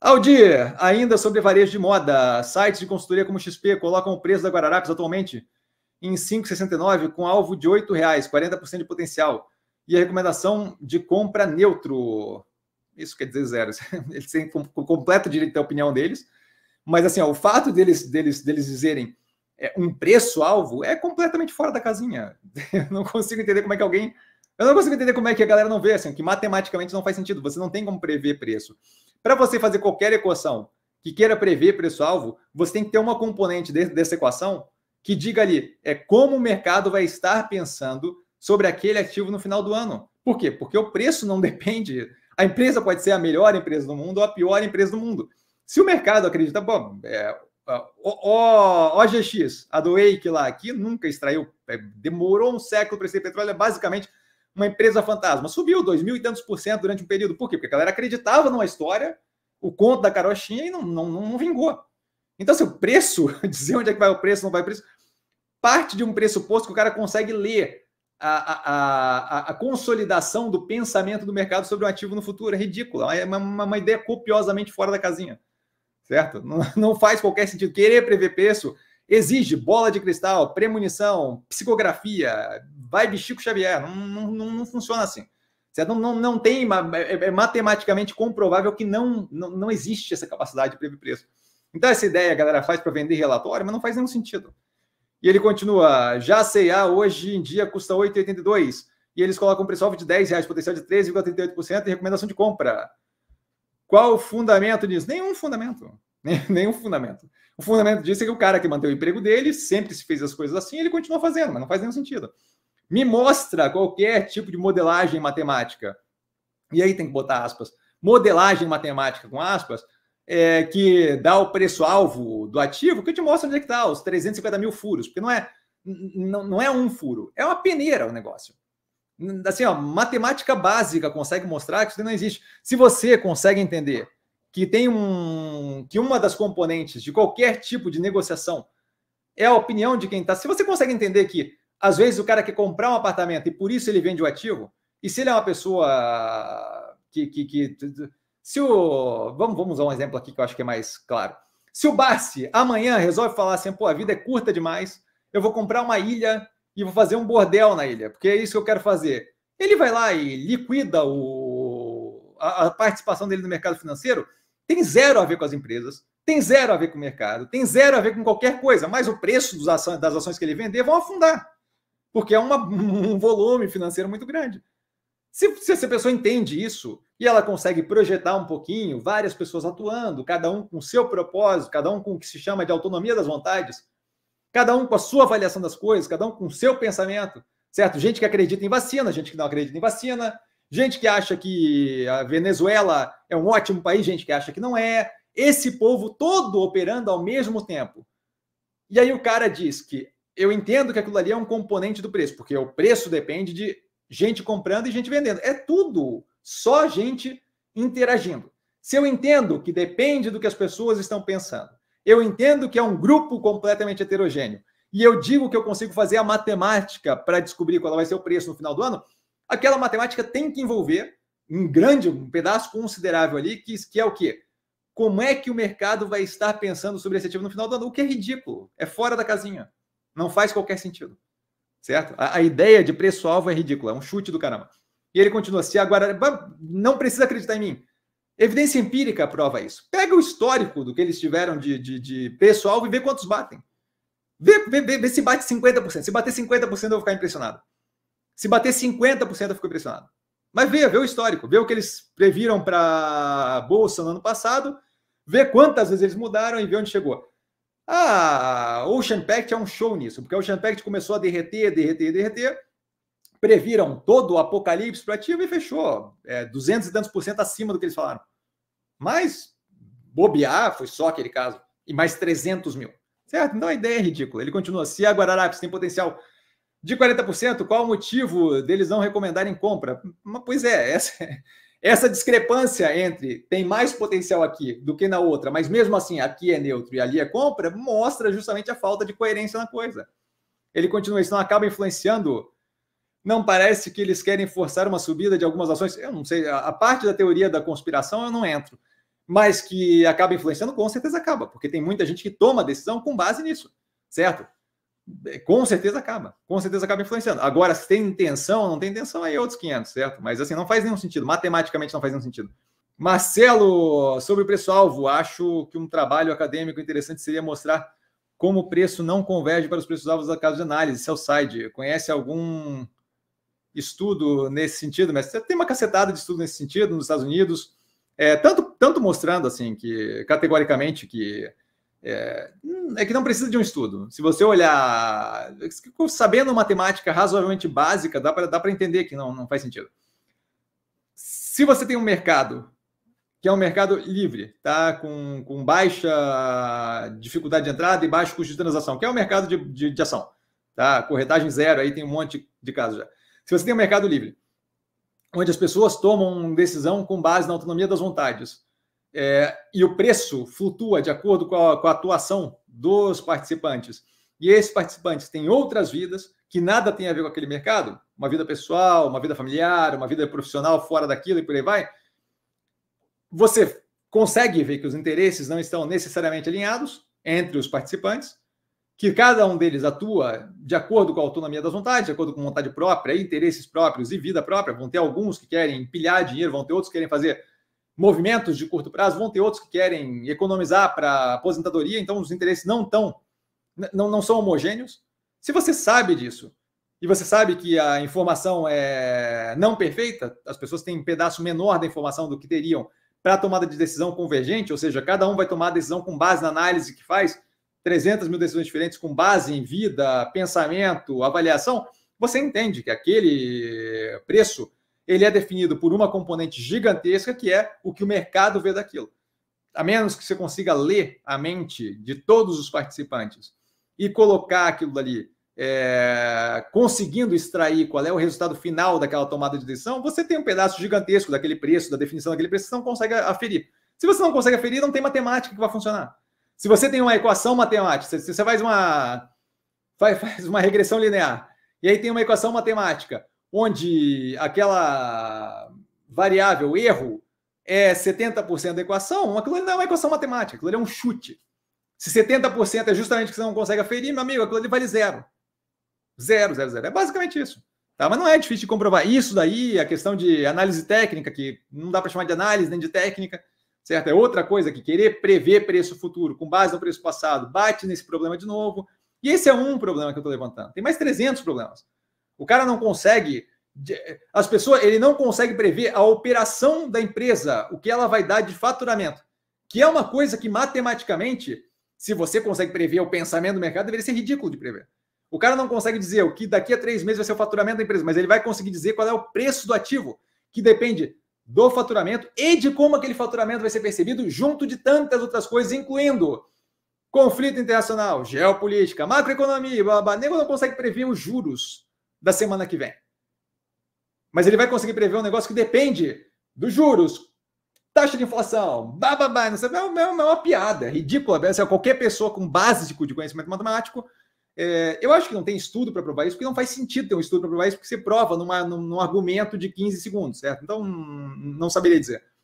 Aldir, ainda sobre varejo de moda, sites de consultoria como XP colocam o preço da Guararapes atualmente em 5,69 com alvo de R$ 8,00, 40% de potencial. E a recomendação de compra neutro. Isso quer dizer zero. Eles têm completo direito da opinião deles. Mas assim, ó, o fato deles, deles, deles dizerem é, um preço-alvo é completamente fora da casinha. Eu não consigo entender como é que alguém. Eu não consigo entender como é que a galera não vê, assim, que matematicamente não faz sentido. Você não tem como prever preço. Para você fazer qualquer equação que queira prever preço-alvo, você tem que ter uma componente dentro dessa equação que diga ali é como o mercado vai estar pensando sobre aquele ativo no final do ano. Por quê? Porque o preço não depende. A empresa pode ser a melhor empresa do mundo ou a pior empresa do mundo. Se o mercado acredita, bom, é, o, o, OGX, a do que lá, que nunca extraiu, é, demorou um século para extrair petróleo, é basicamente uma empresa fantasma. Subiu dois mil e tantos por cento durante um período. Por quê? Porque a galera acreditava numa história, o conto da carochinha, e não, não, não vingou. Então, se o preço, dizer onde é que vai o preço, não vai o preço, parte de um pressuposto que o cara consegue ler a, a, a, a consolidação do pensamento do mercado sobre um ativo no futuro. É ridículo É uma, uma, uma ideia copiosamente fora da casinha. Certo? Não, não faz qualquer sentido. Querer prever preço exige bola de cristal, premonição, psicografia, vai de Chico Xavier. Não, não, não funciona assim. Certo? Não, não, não tem, é, é, é matematicamente comprovável que não, não, não existe essa capacidade de prever preço. Então, essa ideia a galera faz para vender relatório, mas não faz nenhum sentido. E ele continua: já CEA hoje em dia custa 8,82. E eles colocam um preço de 10 reais, potencial de 3,38% e recomendação de compra. Qual o fundamento disso? Nenhum fundamento. Nenhum fundamento. O fundamento disso é que o cara que manteve o emprego dele sempre se fez as coisas assim ele continua fazendo, mas não faz nenhum sentido. Me mostra qualquer tipo de modelagem matemática. E aí tem que botar aspas. Modelagem matemática com aspas, é, que dá o preço-alvo do ativo, que eu te mostro onde é que está, os 350 mil furos, porque não é, não, não é um furo, é uma peneira o negócio. Assim, ó, matemática básica consegue mostrar que isso não existe. Se você consegue entender que tem um que uma das componentes de qualquer tipo de negociação é a opinião de quem está. Se você consegue entender que às vezes o cara quer comprar um apartamento e por isso ele vende o ativo. E se ele é uma pessoa que. que, que se o. Vamos, vamos usar um exemplo aqui que eu acho que é mais claro. Se o Barsi amanhã resolve falar assim, pô, a vida é curta demais, eu vou comprar uma ilha e vou fazer um bordel na ilha, porque é isso que eu quero fazer. Ele vai lá e liquida o, a, a participação dele no mercado financeiro, tem zero a ver com as empresas, tem zero a ver com o mercado, tem zero a ver com qualquer coisa, mas o preço das ações que ele vender vão afundar porque é uma, um volume financeiro muito grande. Se, se essa pessoa entende isso e ela consegue projetar um pouquinho, várias pessoas atuando, cada um com seu propósito, cada um com o que se chama de autonomia das vontades, cada um com a sua avaliação das coisas, cada um com o seu pensamento, certo? Gente que acredita em vacina, gente que não acredita em vacina, gente que acha que a Venezuela é um ótimo país, gente que acha que não é. Esse povo todo operando ao mesmo tempo. E aí o cara diz que eu entendo que aquilo ali é um componente do preço, porque o preço depende de gente comprando e gente vendendo. É tudo só gente interagindo. Se eu entendo que depende do que as pessoas estão pensando, eu entendo que é um grupo completamente heterogêneo, e eu digo que eu consigo fazer a matemática para descobrir qual vai ser o preço no final do ano, aquela matemática tem que envolver um grande, um pedaço considerável ali, que, que é o quê? Como é que o mercado vai estar pensando sobre esse ativo no final do ano? O que é ridículo, é fora da casinha. Não faz qualquer sentido. Certo? A, a ideia de preço-alvo é ridícula, é um chute do caramba. E ele continua: assim agora. Não precisa acreditar em mim. Evidência empírica prova isso. Pega o histórico do que eles tiveram de, de, de preço-alvo e vê quantos batem. Vê, vê, vê, vê se bate 50%. Se bater 50%, eu vou ficar impressionado. Se bater 50%, eu fico impressionado. Mas vê, vê o histórico, vê o que eles previram para a Bolsa no ano passado, vê quantas vezes eles mudaram e vê onde chegou. A ah, Ocean Pact é um show nisso, porque o Ocean Pact começou a derreter, derreter, derreter, previram todo o apocalipse para ativo e fechou é, 200 e tantos por cento acima do que eles falaram. Mas bobear foi só aquele caso, e mais 300 mil. Certo? Então a ideia é ridícula. Ele continua, se a Guararapes tem potencial de 40%, qual o motivo deles não recomendarem compra? Mas, pois é, essa é essa discrepância entre tem mais potencial aqui do que na outra, mas mesmo assim aqui é neutro e ali é compra, mostra justamente a falta de coerência na coisa. Ele continua, isso não acaba influenciando. Não parece que eles querem forçar uma subida de algumas ações. Eu não sei, a, a parte da teoria da conspiração eu não entro, mas que acaba influenciando, com certeza acaba, porque tem muita gente que toma decisão com base nisso, certo? É, com certeza acaba, com certeza acaba influenciando. Agora, se tem intenção, não tem intenção, aí é outros 500, certo? Mas assim, não faz nenhum sentido, matematicamente não faz nenhum sentido. Marcelo, sobre o preço-alvo, acho que um trabalho acadêmico interessante seria mostrar como o preço não converge para os preços-alvos da casa de análise, seu é side. Conhece algum estudo nesse sentido? Mas tem uma cacetada de estudo nesse sentido nos Estados Unidos, é, tanto, tanto mostrando assim que categoricamente que é, hum, é, que não precisa de um estudo. Se você olhar, sabendo matemática razoavelmente básica, dá para entender que não, não faz sentido. Se você tem um mercado, que é um mercado livre, tá? com, com baixa dificuldade de entrada e baixo custo de transação, que é o um mercado de, de, de, ação. Tá? Corretagem zero, aí tem um monte de casos já. Se você tem um mercado livre, onde as pessoas tomam decisão com base na autonomia das vontades, é, e o preço flutua de acordo com a, com a atuação dos participantes, e esses participantes têm outras vidas que nada tem a ver com aquele mercado, uma vida pessoal, uma vida familiar, uma vida profissional fora daquilo e por aí vai, você consegue ver que os interesses não estão necessariamente alinhados entre os participantes, que cada um deles atua de acordo com a autonomia das vontades, de acordo com vontade própria, interesses próprios e vida própria. Vão ter alguns que querem pilhar dinheiro, vão ter outros que querem fazer movimentos de curto prazo, vão ter outros que querem economizar para aposentadoria, então os interesses não estão, não, não são homogêneos. Se você sabe disso e você sabe que a informação é não perfeita, as pessoas têm um pedaço menor da informação do que teriam para a tomada de decisão convergente, ou seja, cada um vai tomar a decisão com base na análise que faz, 300 mil decisões diferentes com base em vida, pensamento, avaliação, você entende que aquele preço ele é definido por uma componente gigantesca que é o que o mercado vê daquilo. A menos que você consiga ler a mente de todos os participantes e colocar aquilo dali, é, conseguindo extrair qual é o resultado final daquela tomada de decisão, você tem um pedaço gigantesco daquele preço, da definição daquele preço, você não consegue aferir. Se você não consegue aferir, não tem matemática que vai funcionar. Se você tem uma equação matemática, se você faz uma, faz, faz uma regressão linear, e aí tem uma equação matemática onde aquela variável erro é 70% da equação, aquilo não é uma equação matemática, aquilo é um chute. Se 70% é justamente que você não consegue aferir, meu amigo, aquilo ali vale zero. Zero, zero, zero. É basicamente isso. Tá? Mas não é difícil de comprovar. Isso daí, a questão de análise técnica, que não dá para chamar de análise nem de técnica, certo? É outra coisa que querer prever preço futuro com base no preço passado bate nesse problema de novo. E esse é um problema que eu estou levantando. Tem mais 300 problemas. O cara não consegue. As pessoas, ele não consegue prever a operação da empresa, o que ela vai dar de faturamento. Que é uma coisa que matematicamente, se você consegue prever o pensamento do mercado, deveria ser ridículo de prever. O cara não consegue dizer o que daqui a três meses vai ser o faturamento da empresa, mas ele vai conseguir dizer qual é o preço do ativo, que depende do faturamento e de como aquele faturamento vai ser percebido, junto de tantas outras coisas, incluindo conflito internacional, geopolítica, macroeconomia, babá. Nego não consegue prever os juros da semana que vem. Mas ele vai conseguir prever um negócio que depende dos juros, taxa de inflação, bababá, não sei, é, é uma, é uma piada, é ridícula. É, assim, qualquer pessoa com básico de conhecimento matemático, é, eu acho que não tem estudo para provar isso, porque não faz sentido ter um estudo para provar isso, porque você prova numa, num, num, argumento de 15 segundos, certo? Então, hum, não saberia dizer.